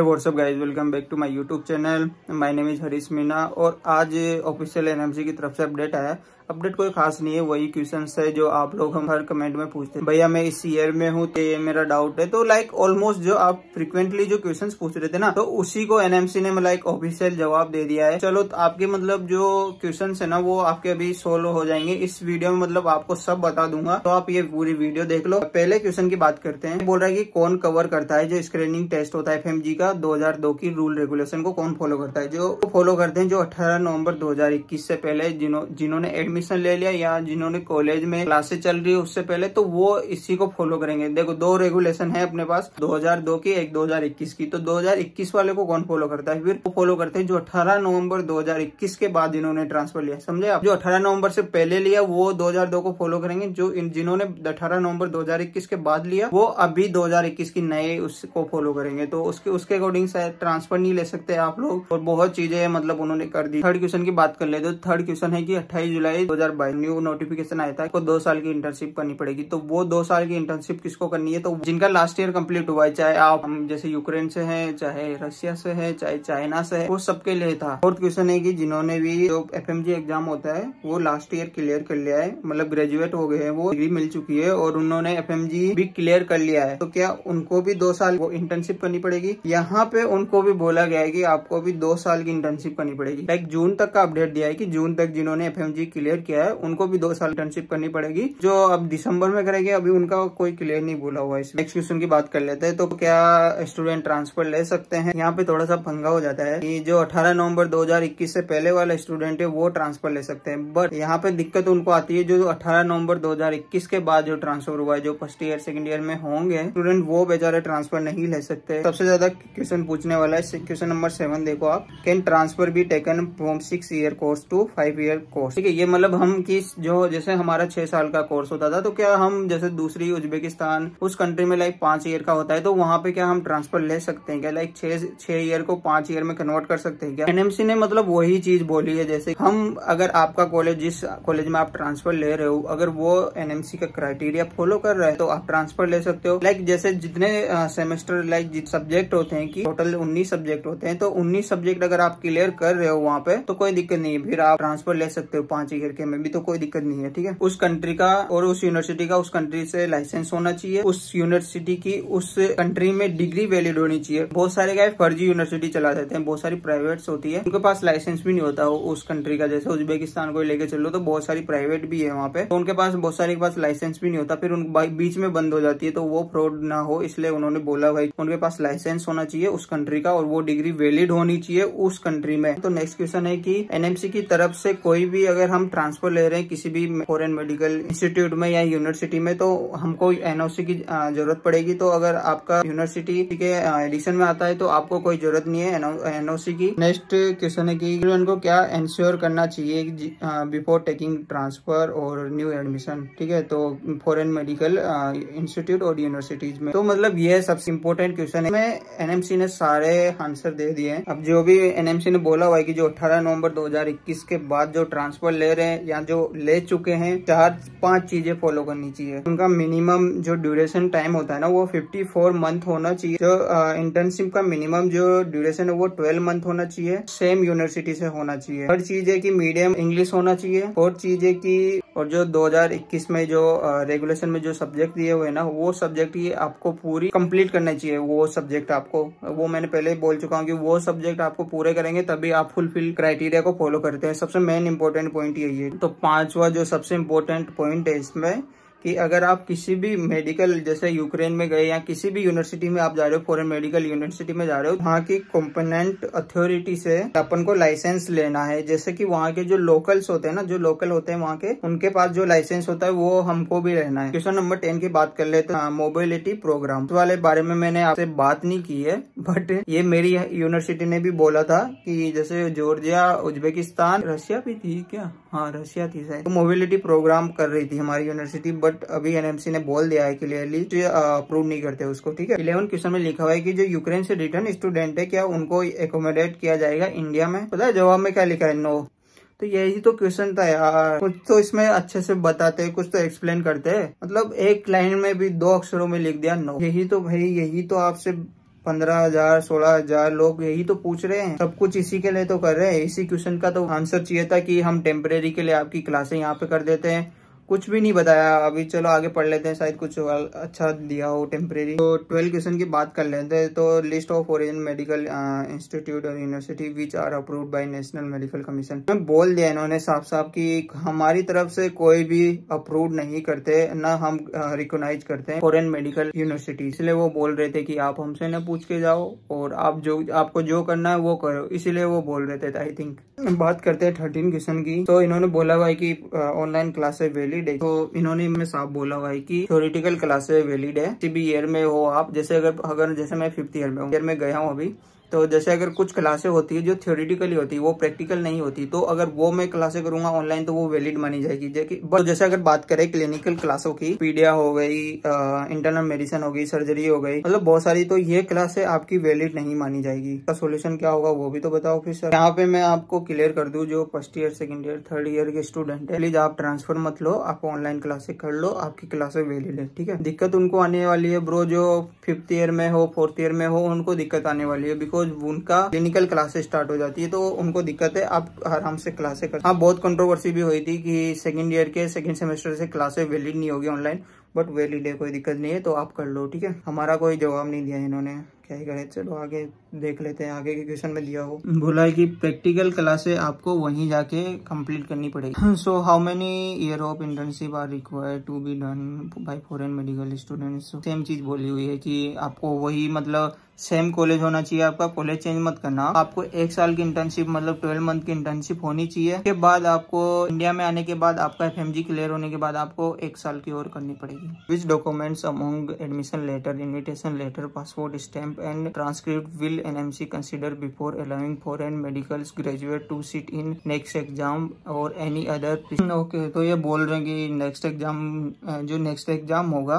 WhatsApp guys welcome back to my YouTube channel my name is Harish Meena और आज official NMC की तरफ से अपडेट आया अपडेट कोई खास नहीं है वही क्वेश्चन है जो आप लोग हम हर कमेंट में पूछते हैं भैया मैं इस ईयर में हूँ तो ये मेरा डाउट है तो लाइक ऑलमोस्ट जो आप फ्रिक्वेंटली जो क्वेश्चन पूछ रहे थे ना तो उसी को एनएमसी ने लाइक ऑफिशियल जवाब दे दिया है चलो तो आपके मतलब जो क्वेश्चन है ना वो आपके अभी सोल्व हो जाएंगे इस वीडियो में मतलब आपको सब बता दूंगा तो आप ये पूरी वीडियो देख लो पहले क्वेश्चन की बात करते हैं बोल रहा है कि कौन कवर करता है जो स्क्रीनिंग टेस्ट होता है एफ का दो की रूल रेगुलेशन को कौन फॉलो करता है जो फॉलो करते हैं जो अठारह नवम्बर दो से पहले जिन्होंने एडमिशन एडमिशन ले लिया या जिन्होंने कॉलेज में क्लासेस चल रही है उससे पहले तो वो इसी को फॉलो करेंगे देखो दो रेगुलेशन है अपने पास 2002 की एक 2021 की तो 2021 वाले को कौन फॉलो करता है फिर वो फॉलो करते हैं जो 18 नवंबर 2021 के बाद जिन्होंने ट्रांसफर लिया समझे आप जो 18 नवंबर से पहले लिया वो 2002 को फॉलो करेंगे जो जिन्होंने अठारह नवंबर दो के बाद लिया वो अभी दो की नए उसको फॉलो करेंगे तो उसके उसके अकॉर्डिंग शायद ट्रांसफर नहीं ले सकते आप लोग और बहुत चीजें मतलब उन्होंने कर दी थर्ड क्वेश्चन की बात कर ले तो थर्ड क्वेश्चन है की अट्ठाईस जुलाई 2022 न्यू नोटिफिकेशन आया था दो साल की इंटर्नशिप करनी पड़ेगी तो वो दो साल की इंटर्नशिप किसको करनी है तो जिनका लास्ट ईयर कम्प्लीट हुआ है चाहे आप हम जैसे यूक्रेन से है चाहे रशिया से है चाहे चाइना से है वो सबके लिए था फोर्थ क्वेश्चन है की जिन्होंने भी जो एफ एग्जाम होता है वो लास्ट ईयर क्लियर कर लिया है मतलब ग्रेजुएट हो गए हैं वो डिग्री मिल चुकी है और उन्होंने एफ भी क्लियर कर लिया है तो क्या उनको भी दो साल वो इंटर्नशिप करनी पड़ेगी यहाँ पे उनको भी बोला गया है कि आपको भी दो साल की इंटर्नशिप करनी पड़ेगी लाइक जून तक का अपडेट दिया है कि जून तक जिन्होंने एफ क्लियर क्लियर किया है उनको भी दो साल इंटर्नशिप करनी पड़ेगी जो अब दिसंबर में करेंगे अभी उनका कोई क्लियर नहीं बोला हुआ है नेक्स्ट क्वेश्चन की बात कर लेते हैं तो क्या स्टूडेंट ट्रांसफर ले सकते हैं यहाँ पे थोड़ा सा पंगा हो जाता है की जो अठारह नवम्बर दो से पहले वाला स्टूडेंट है वो ट्रांसफर ले सकते हैं बट यहाँ पे दिक्कत उनको आती है जो अठारह नवंबर दो के बाद जो ट्रांसफर हुआ है जो फर्स्ट ईयर सेकंड ईयर में होंगे स्टूडेंट वो बेचारे ट्रांसफर नहीं ले सकते सबसे ज्यादा क्वेश्चन पूछने वाला है क्वेश्चन नंबर सेवन देखो आप can transfer be taken from six year course to five year course ठीक है ये मतलब मतलब हम किस जो जैसे हमारा छह साल का कोर्स होता था तो क्या हम जैसे दूसरी उज्बेकिस्तान उस कंट्री में लाइक पांच ईयर का होता है तो वहां पे क्या हम ट्रांसफर ले सकते हैं क्या लाइक छह ईयर को पांच ईयर में कन्वर्ट कर सकते हैं क्या एनएमसी ने मतलब वही चीज बोली है जैसे हम अगर आपका कॉलेज जिस कॉलेज में आप ट्रांसफर ले रहे हो अगर वो एनएमसी का क्राइटेरिया फॉलो कर रहे हैं तो आप ट्रांसफर ले सकते हो लाइक जैसे जितने सेमेस्टर लाइक सब्जेक्ट होते हैं कि टोटल उन्नीस सब्जेक्ट होते हैं तो उन्नीस सब्जेक्ट अगर आप क्लियर कर रहे हो वहाँ पे तो कोई दिक्कत नहीं है फिर आप ट्रांसफर ले सकते हो पांच ईयर लड़के में भी तो कोई दिक्कत नहीं है ठीक है उस कंट्री का और उस यूनिवर्सिटी का उस कंट्री से लाइसेंस होना चाहिए उस यूनिवर्सिटी की उस कंट्री में डिग्री वैलिड होनी चाहिए बहुत सारे गाय फर्जी यूनिवर्सिटी चला देते हैं बहुत सारी प्राइवेट होती है उनके पास लाइसेंस भी नहीं होता उस कंट्री का जैसे उज्बेकिस्तान को लेकर चलो तो बहुत सारी प्राइवेट भी है वहाँ पे तो उनके पास बहुत सारे के पास लाइसेंस भी नहीं होता फिर उन बीच में बंद हो जाती है तो वो फ्रॉड ना हो इसलिए उन्होंने बोला भाई उनके पास लाइसेंस होना चाहिए उस कंट्री का और वो डिग्री वैलिड होनी चाहिए उस कंट्री में तो नेक्स्ट क्वेश्चन है की एनएमसी की तरफ से कोई भी अगर हम ट्रांसफर ले रहे हैं किसी भी फॉरेन मेडिकल इंस्टीट्यूट में या यूनिवर्सिटी में तो हमको एनओसी की जरूरत पड़ेगी तो अगर आपका यूनिवर्सिटी के एडिशन में आता है तो आपको कोई जरूरत नहीं है एनओसी की नेक्स्ट क्वेश्चन है की स्टूडेंट को क्या इंश्योर करना चाहिए बिफोर टेकिंग ट्रांसफर और न्यू एडमिशन ठीक है तो फॉरेन मेडिकल इंस्टीट्यूट और यूनिवर्सिटीज में तो मतलब ये सबसे इम्पोर्टेंट क्वेश्चन है एनएमसी ने सारे आंसर दे दिए हैं अब जो भी एनएमसी ने बोला हुआ है कि जो 18 नवंबर 2021 के बाद जो ट्रांसफर ले रहे हैं हैं या जो ले चुके हैं चार पांच चीजें फॉलो करनी चाहिए उनका मिनिमम जो ड्यूरेशन टाइम होता है ना वो 54 मंथ होना चाहिए जो इंटर्नशिप का मिनिमम जो ड्यूरेशन है वो 12 मंथ होना चाहिए सेम यूनिवर्सिटी से होना चाहिए हर चीज है की मीडियम इंग्लिश होना चाहिए और चीज है की और जो 2021 में जो रेगुलेशन में जो सब्जेक्ट दिए हुए ना वो सब्जेक्ट ही आपको पूरी कंप्लीट करना चाहिए वो सब्जेक्ट आपको वो मैंने पहले ही बोल चुका हूँ कि वो सब्जेक्ट आपको पूरे करेंगे तभी आप फुलफिल क्राइटेरिया को फॉलो करते हैं सबसे मेन इंपॉर्टेंट पॉइंट यही है लीजिए तो पांचवा जो सबसे इम्पोर्टेंट पॉइंट है इसमें कि अगर आप किसी भी मेडिकल जैसे यूक्रेन में गए या किसी भी यूनिवर्सिटी में आप जा रहे हो फॉरेन मेडिकल यूनिवर्सिटी में जा रहे हो वहाँ की कॉम्पोनेंट अथॉरिटी से अपन को लाइसेंस लेना है जैसे कि वहाँ के जो लोकल्स होते हैं ना जो लोकल होते हैं वहाँ के उनके पास जो लाइसेंस होता है वो हमको भी रहना है क्वेश्चन नंबर टेन की बात कर लेते हैं मोबिलिटी प्रोग्राम तो वाले बारे में मैंने आपसे बात नहीं की है बट ये मेरी यूनिवर्सिटी ने भी बोला था कि जैसे जॉर्जिया उज्बेकिस्तान रशिया भी थी क्या हाँ रशिया थी मोबिलिटी तो प्रोग्राम कर रही थी हमारी यूनिवर्सिटी बट बट अभी एनएमसी ने बोल दिया है क्लियरली तो अप्रूव uh, नहीं करते उसको ठीक है इलेवन क्वेश्चन में लिखा हुआ है की जो यूक्रेन से रिटर्न स्टूडेंट है क्या उनको एकोमोडेट किया जाएगा इंडिया में पता है जवाब में क्या लिखा है नो तो यही तो क्वेश्चन था यार कुछ तो इसमें अच्छे से बताते हैं कुछ तो एक्सप्लेन करते हैं मतलब एक लाइन में भी दो अक्षरों में लिख दिया नो यही तो भाई यही तो आपसे पंद्रह हजार सोलह हजार लोग यही तो पूछ रहे हैं सब कुछ इसी के लिए तो कर रहे हैं इसी क्वेश्चन का तो आंसर चाहिए था कि हम टेम्परेरी के लिए आपकी क्लासे यहाँ पे कर देते हैं कुछ भी नहीं बताया अभी चलो आगे पढ़ लेते हैं शायद कुछ अच्छा दिया हो टेम्परेरी तो ट्वेल्व क्वेश्चन की बात कर लेते हैं तो list of origin medical institute और university which are approve by National Medical Commission बोल दिया इन्होंने साफ साफ कि हमारी तरफ से कोई भी अप्रूव नहीं करते न हम रिकोगनाइज uh, करते हैं फॉरन मेडिकल यूनिवर्सिटी इसलिए वो बोल रहे थे कि आप हमसे न पूछ के जाओ और आप जो आपको जो करना है वो करो इसीलिए वो बोल रहे थे आई थिंक बात करते हैं थर्टीन क्वेश्चन की तो इन्होंने बोला भाई की ऑनलाइन क्लासेस वेली वैलिड है तो इन्होंने में साफ बोला हुआ है कि थ्योरिटिकल क्लासेस वैलिड है किसी भी ईयर में हो आप जैसे अगर अगर जैसे मैं फिफ्थ ईयर में हूँ ईयर में गया हूँ अभी तो जैसे अगर कुछ क्लासे होती है जो थियोरिटिकली होती है वो प्रैक्टिकल नहीं होती तो अगर वो मैं क्लासे करूंगा ऑनलाइन तो वो वैलिड मानी जाएगी जैसे जैसे अगर बात करें क्लिनिकल क्लासों की पीडिया हो गई इंटरनल मेडिसिन हो गई सर्जरी हो गई मतलब बहुत सारी तो ये क्लासे आपकी वैलिड नहीं मानी जाएगी इसका सोल्यूशन क्या होगा वो भी तो बताओ फिर सर यहाँ पे मैं आपको क्लियर कर दू जो first year second year third year के स्टूडेंट है प्लीज आप ट्रांसफर मत लो आप ऑनलाइन क्लासे कर लो आपकी क्लासे वैलिड है ठीक है दिक्कत उनको आने वाली है ब्रो जो फिफ्थ ईयर में हो फोर्थ ईयर में हो उनको दिक्कत आने वाली है बिकॉज उनका क्लिनिकल क्लासेस स्टार्ट हो जाती है तो उनको दिक्कत है आप आराम से क्लासे कर हाँ बहुत कंट्रोवर्सी भी हुई थी कि सेकेंड ईयर के सेकेंड सेमेस्टर से क्लासेस वैलिड नहीं होगी ऑनलाइन बट वैलिड है कोई दिक्कत नहीं है तो आप कर लो ठीक है हमारा कोई जवाब नहीं दिया इन्होंने क्या ही करें चलो आगे देख लेते हैं आगे के क्वेश्चन में दिया हो बोला है कि प्रैक्टिकल क्लासे आपको वहीं जाके कंप्लीट करनी पड़ेगी so how many year of internship are require to be done by foreign medical students same चीज बोली हुई है कि आपको वही मतलब सेम कॉलेज होना चाहिए आपका कॉलेज चेंज मत करना आपको एक साल की इंटर्नशिप मतलब ट्वेल्व मंथ की इंटर्नशिप होनी चाहिए उसके बाद आपको इंडिया में आने के बाद आपका एफ क्लियर होने के बाद आपको एक साल की और करनी पड़ेगी which documents among admission letter invitation letter passport stamp stamp and transcript will NMC consider before allowing foreign medicals graduate to sit in next exam or any other okay तो ये बोल रहे हैं कि नेक्स्ट एग्जाम जो next exam होगा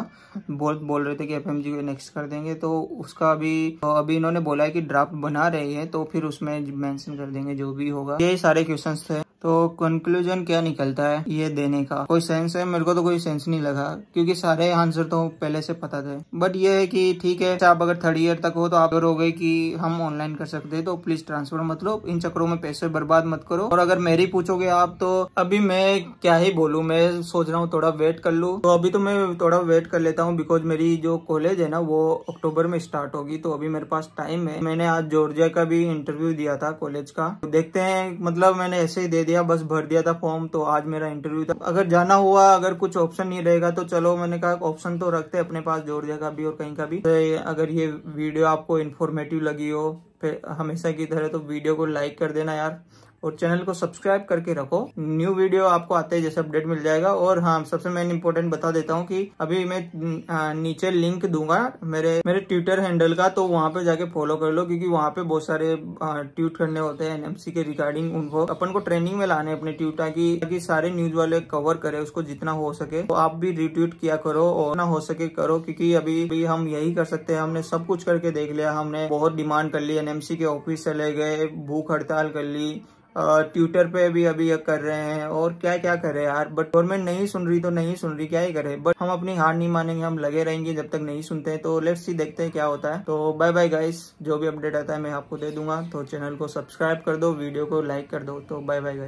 बोल बोल रहे थे कि जी को नेक्स्ट कर देंगे तो उसका अभी तो अभी इन्होंने बोला है कि ड्राफ्ट बना रही है तो फिर उसमें मैंशन कर देंगे जो भी होगा ये सारे क्वेश्चन थे तो कंक्लूजन क्या निकलता है ये देने का कोई सेंस है मेरे को तो कोई सेंस नहीं लगा क्योंकि सारे आंसर तो पहले से पता थे बट ये है कि ठीक है आप अगर थर्ड ईयर तक हो तो आप हो गए कि हम ऑनलाइन कर सकते हैं तो प्लीज ट्रांसफर मत लो इन चक्रों में पैसे बर्बाद मत करो और अगर मेरी पूछोगे आप तो अभी मैं क्या ही बोलू मैं सोच रहा हूँ थोड़ा वेट कर लूँ तो अभी तो मैं थोड़ा वेट कर लेता हूँ बिकॉज मेरी जो कॉलेज है ना वो अक्टूबर में स्टार्ट होगी तो अभी मेरे पास टाइम है मैंने आज जॉर्जिया का भी इंटरव्यू दिया था कॉलेज का देखते हैं मतलब मैंने ऐसे ही दे दिया दिया बस भर दिया था फॉर्म तो आज मेरा इंटरव्यू था अगर जाना हुआ अगर कुछ ऑप्शन नहीं रहेगा तो चलो मैंने कहा ऑप्शन तो रखते अपने पास जोड़िया का भी और कहीं का भी तो अगर ये वीडियो आपको इन्फॉर्मेटिव लगी हो फिर हमेशा की तरह तो वीडियो को लाइक कर देना यार और चैनल को सब्सक्राइब करके रखो न्यू वीडियो आपको आते जैसे अपडेट मिल जाएगा और हाँ सबसे मेन इम्पोर्टेंट बता देता हूँ कि अभी मैं नीचे लिंक दूंगा मेरे मेरे ट्विटर हैंडल का तो वहाँ पे जाके फॉलो कर लो क्योंकि वहाँ पे बहुत सारे ट्वीट करने होते हैं एनएमसी के रिगार्डिंग उनको अपन को ट्रेनिंग में लाने अपने ट्वीट की ताकि सारे न्यूज वाले कवर करे उसको जितना हो सके तो आप भी रिट्वीट किया करो और ना हो सके करो क्योंकि अभी भी हम यही कर सकते हैं हमने सब कुछ करके देख लिया हमने बहुत डिमांड कर ली एनएमसी के ऑफिस चले गए भूख हड़ताल कर ली ट्विटर पे भी अभी ये कर रहे हैं और क्या क्या कर रहे हैं यार बट गवर्नमेंट नहीं सुन रही तो नहीं सुन रही क्या ही करे बट हम अपनी हार नहीं मानेंगे हम लगे रहेंगे जब तक नहीं सुनते तो लेट्स सी देखते हैं क्या होता है तो बाय बाय गाइस जो भी अपडेट आता है मैं आपको दे दूंगा तो चैनल को सब्सक्राइब कर दो वीडियो को लाइक कर दो तो बाय बाय गाइस